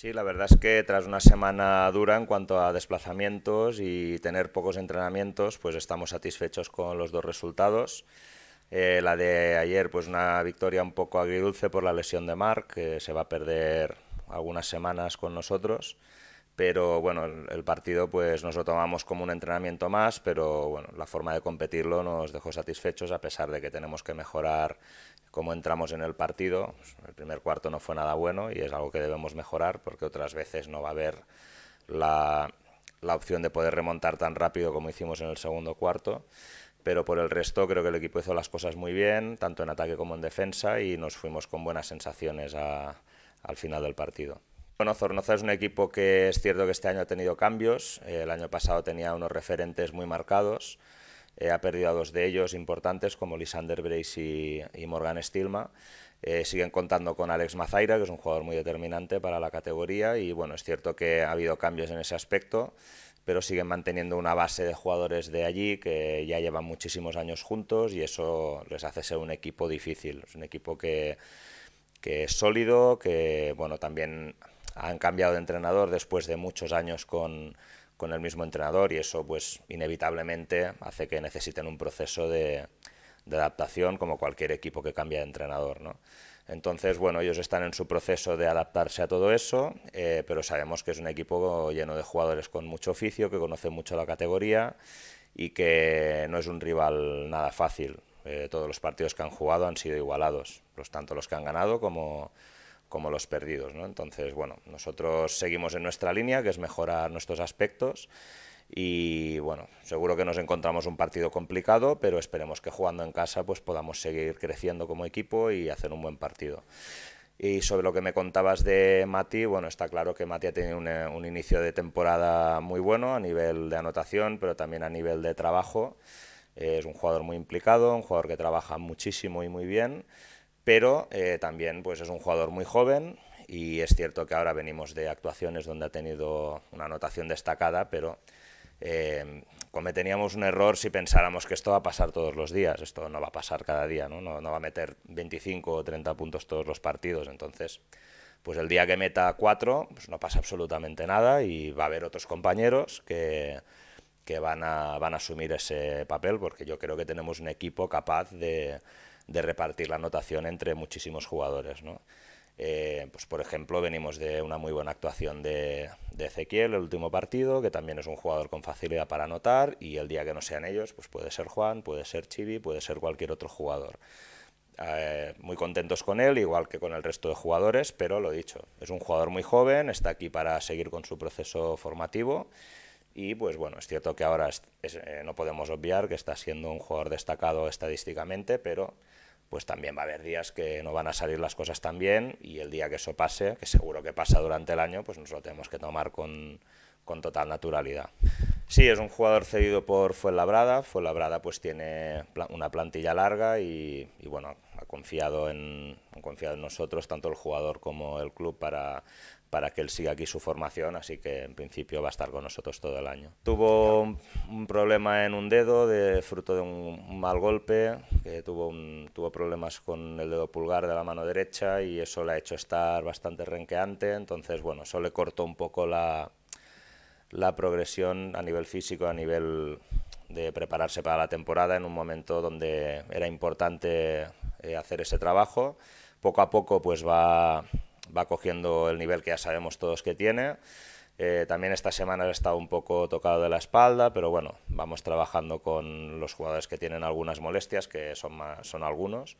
Sí, la verdad es que tras una semana dura en cuanto a desplazamientos y tener pocos entrenamientos, pues estamos satisfechos con los dos resultados. Eh, la de ayer, pues una victoria un poco agridulce por la lesión de Mark, que se va a perder algunas semanas con nosotros pero bueno, el, partido pues nos lo tomamos como un entrenamiento más, pero bueno, la forma de competirlo nos dejó satisfechos a pesar de que tenemos que mejorar cómo entramos en el partido. El primer cuarto no fue nada bueno y es algo que debemos mejorar porque otras veces no va a haber la, opción de poder remontar tan rápido como hicimos en el segundo cuarto. Pero por el resto creo que el equipo hizo las cosas muy bien, tanto en ataque como en defensa, y nos fuimos con buenas sensaciones al final del partido. Bueno, Zornoza es un equipo que es cierto que este año ha tenido cambios. Eh, el año pasado tenía unos referentes muy marcados. Eh, ha perdido a dos de ellos importantes, como Lisander Brace y, Morgan Stilma. Eh, siguen contando con Alex Mazaira, que es un jugador muy determinante para la categoría, y bueno, es cierto que ha habido cambios en ese aspecto, pero siguen manteniendo una base de jugadores de allí que ya llevan muchísimos años juntos y eso les hace ser un equipo difícil. Es un equipo que, que es sólido, que bueno, también han cambiado de entrenador después de muchos años con, con el mismo entrenador y eso pues inevitablemente hace que necesiten un proceso de, adaptación como cualquier equipo que cambia de entrenador. Entonces, bueno, ellos están en su proceso de adaptarse a todo eso, eh, pero sabemos que es un equipo lleno de jugadores con mucho oficio, que conocen mucho la categoría y que no es un rival nada fácil. Eh, todos los partidos que han jugado han sido igualados, los tanto los que han ganado como como los perdidos. ¿no? Entonces, bueno, nosotros seguimos en nuestra línea, que es mejorar nuestros aspectos. Y bueno, seguro que nos encontramos un partido complicado, pero esperemos que jugando en casa pues podamos seguir creciendo como equipo y hacer un buen partido. Y sobre lo que me contabas de Mati, bueno, está claro que Mati ha tenido un, eh, un inicio de temporada muy bueno a nivel de anotación, pero también a nivel de trabajo. Es un jugador muy implicado, un jugador que trabaja muchísimo y muy bien pero eh, también pues es un jugador muy joven y es cierto que ahora venimos de actuaciones donde ha tenido una anotación destacada, pero eh, cometeríamos un error si pensáramos que esto va a pasar todos los días, esto no va a pasar cada día, ¿no? No, va a meter 25 o 30 puntos todos los partidos, entonces pues el día que meta 4 pues no pasa absolutamente nada y va a haber otros compañeros que, que van, a, van a asumir ese papel porque yo creo que tenemos un equipo capaz de de repartir la anotación entre muchísimos jugadores. Eh, pues por ejemplo, venimos de una muy buena actuación de, Ezequiel, el último partido, que también es un jugador con facilidad para anotar, y el día que no sean ellos, pues puede ser Juan, puede ser Chibi, puede ser cualquier otro jugador. Eh, muy contentos con él, igual que con el resto de jugadores, pero lo dicho, es un jugador muy joven, está aquí para seguir con su proceso formativo y pues bueno, es cierto que ahora eh, no podemos obviar que está siendo un jugador destacado estadísticamente, pero pues también va a haber días que no van a salir las cosas tan bien y el día que eso pase, que seguro que pasa durante el año, pues nos lo tenemos que tomar con, total naturalidad. Sí, es un jugador cedido por Fuenlabrada. Fuenlabrada pues tiene una plantilla larga y, y bueno, confiado en, confiado en nosotros, tanto el jugador como el club, para, para que él siga aquí su formación, así que en principio va a estar con nosotros todo el año. Tuvo un, problema en un dedo, de, fruto de un, mal golpe, que tuvo, tuvo problemas con el dedo pulgar de la mano derecha y eso le ha hecho estar bastante renqueante, entonces bueno, eso le cortó un poco la, la progresión a nivel físico, a nivel de prepararse para la temporada en un momento donde era importante eh, hacer ese trabajo. Poco a poco pues va, va cogiendo el nivel que ya sabemos todos que tiene. Eh, también esta semana ha estado un poco tocado de la espalda, pero bueno, vamos trabajando con los jugadores que tienen algunas molestias, que son, son algunos.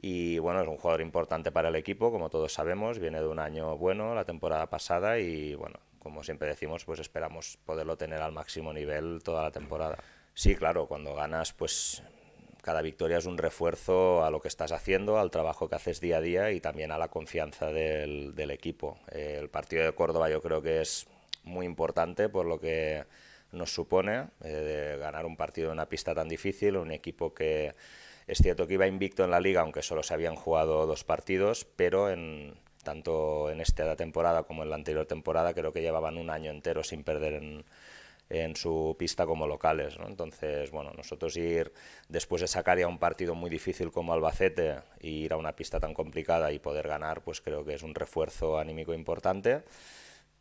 Y bueno, es un jugador importante para el equipo, como todos sabemos, viene de un año bueno la temporada pasada y bueno, como siempre decimos, pues esperamos poderlo tener al máximo nivel toda la temporada. Sí, claro, cuando ganas, pues cada victoria es un refuerzo a lo que estás haciendo, al trabajo que haces día a día y también a la confianza del, equipo. el partido de Córdoba yo creo que es muy importante por lo que nos supone eh, ganar un partido en una pista tan difícil, un equipo que es cierto que iba invicto en la liga, aunque solo se habían jugado dos partidos, pero en, tanto en esta temporada como en la anterior temporada creo que llevaban un año entero sin perder en en su pista como locales. Entonces, bueno, nosotros ir después de sacar ya un partido muy difícil como Albacete ir a una pista tan complicada y poder ganar, pues creo que es un refuerzo anímico importante.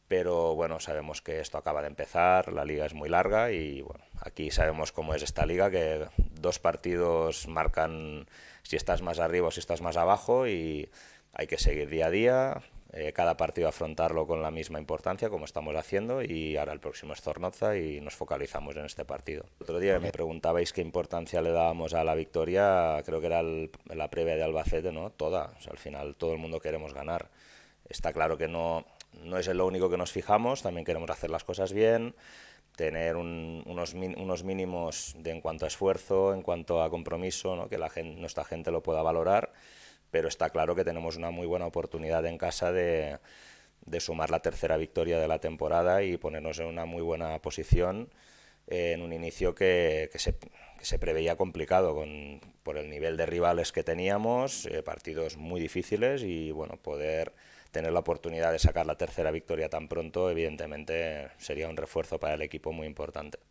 Pero bueno, sabemos que esto acaba de empezar, la liga es muy larga y bueno, aquí sabemos cómo es esta liga, que dos partidos marcan si estás más arriba o si estás más abajo y hay que seguir día a día, eh, cada partido afrontarlo con la misma importancia como estamos haciendo y ahora el próximo es Zornoza y nos focalizamos en este partido. El otro día me preguntabais qué importancia le dábamos a la victoria, creo que era la previa de Albacete, ¿no? Toda, al final todo el mundo queremos ganar. Está claro que no, es lo único que nos fijamos, también queremos hacer las cosas bien, tener unos, mínimos de, en cuanto a esfuerzo, en cuanto a compromiso, que nuestra gente lo pueda valorar pero está claro que tenemos una muy buena oportunidad en casa de, sumar la tercera victoria de la temporada y ponernos en una muy buena posición eh, en un inicio que, se, se, preveía complicado con, por el nivel de rivales que teníamos, eh, partidos muy difíciles y bueno, poder tener la oportunidad de sacar la tercera victoria tan pronto evidentemente sería un refuerzo para el equipo muy importante.